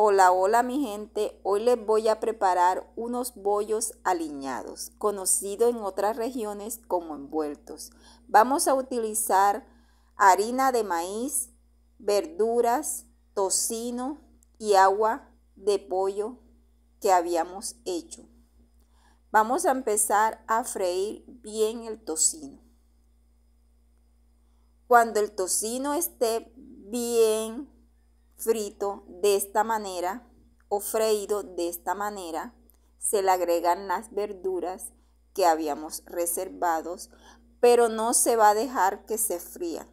Hola, hola mi gente, hoy les voy a preparar unos bollos aliñados, conocidos en otras regiones como envueltos. Vamos a utilizar harina de maíz, verduras, tocino y agua de pollo que habíamos hecho. Vamos a empezar a freír bien el tocino. Cuando el tocino esté bien frito de esta manera o freído de esta manera. Se le agregan las verduras que habíamos reservados, pero no se va a dejar que se fría.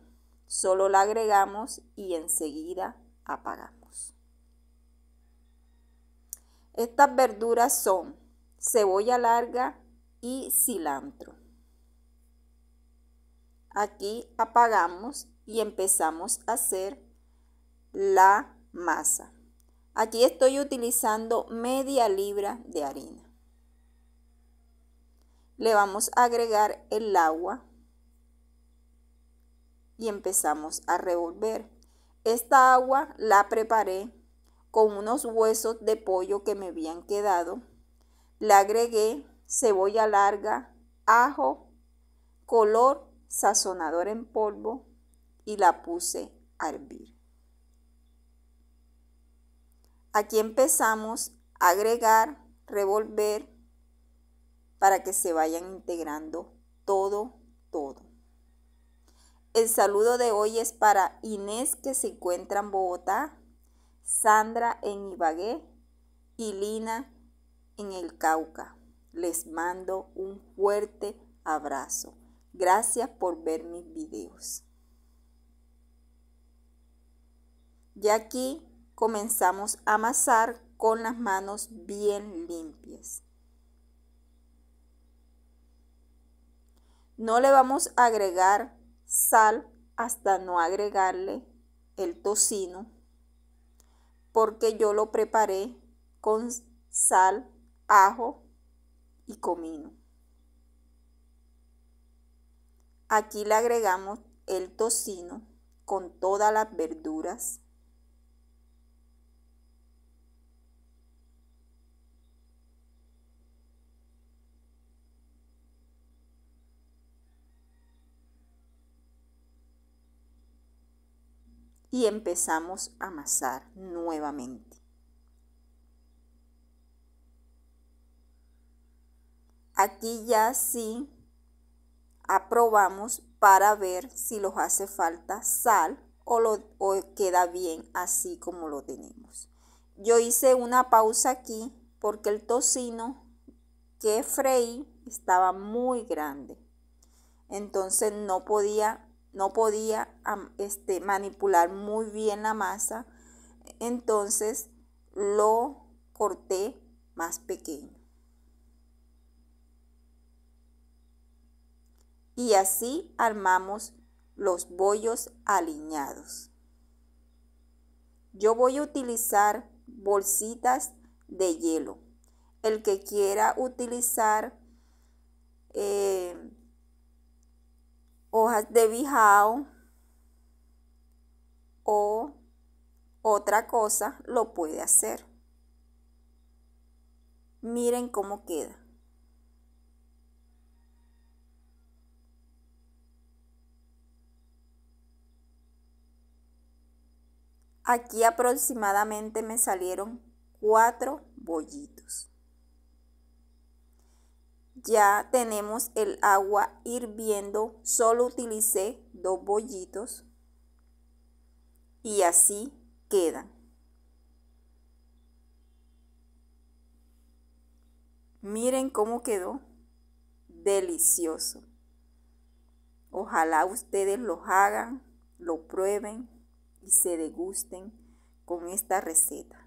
Solo la agregamos y enseguida apagamos. Estas verduras son cebolla larga y cilantro. Aquí apagamos y empezamos a hacer la masa. Aquí estoy utilizando media libra de harina. Le vamos a agregar el agua y empezamos a revolver. Esta agua la preparé con unos huesos de pollo que me habían quedado. Le agregué cebolla larga, ajo, color, sazonador en polvo y la puse a hervir. Aquí empezamos a agregar, revolver para que se vayan integrando todo, todo. El saludo de hoy es para Inés que se encuentra en Bogotá, Sandra en Ibagué y Lina en el Cauca. Les mando un fuerte abrazo. Gracias por ver mis videos. Y aquí comenzamos a amasar con las manos bien limpias. No le vamos a agregar sal hasta no agregarle el tocino porque yo lo preparé con sal, ajo y comino. Aquí le agregamos el tocino con todas las verduras y empezamos a amasar nuevamente. Aquí ya sí aprobamos para ver si los hace falta sal o, lo, o queda bien así como lo tenemos. Yo hice una pausa aquí porque el tocino que freí estaba muy grande. Entonces no podía no podía este, manipular muy bien la masa, entonces lo corté más pequeño. Y así armamos los bollos aliñados Yo voy a utilizar bolsitas de hielo. El que quiera utilizar eh, hojas de bijao o otra cosa, lo puede hacer. Miren cómo queda. Aquí aproximadamente me salieron cuatro bollitos ya tenemos el agua hirviendo, solo utilicé dos bollitos y así quedan. Miren cómo quedó. Delicioso. Ojalá ustedes lo hagan, lo prueben y se degusten con esta receta.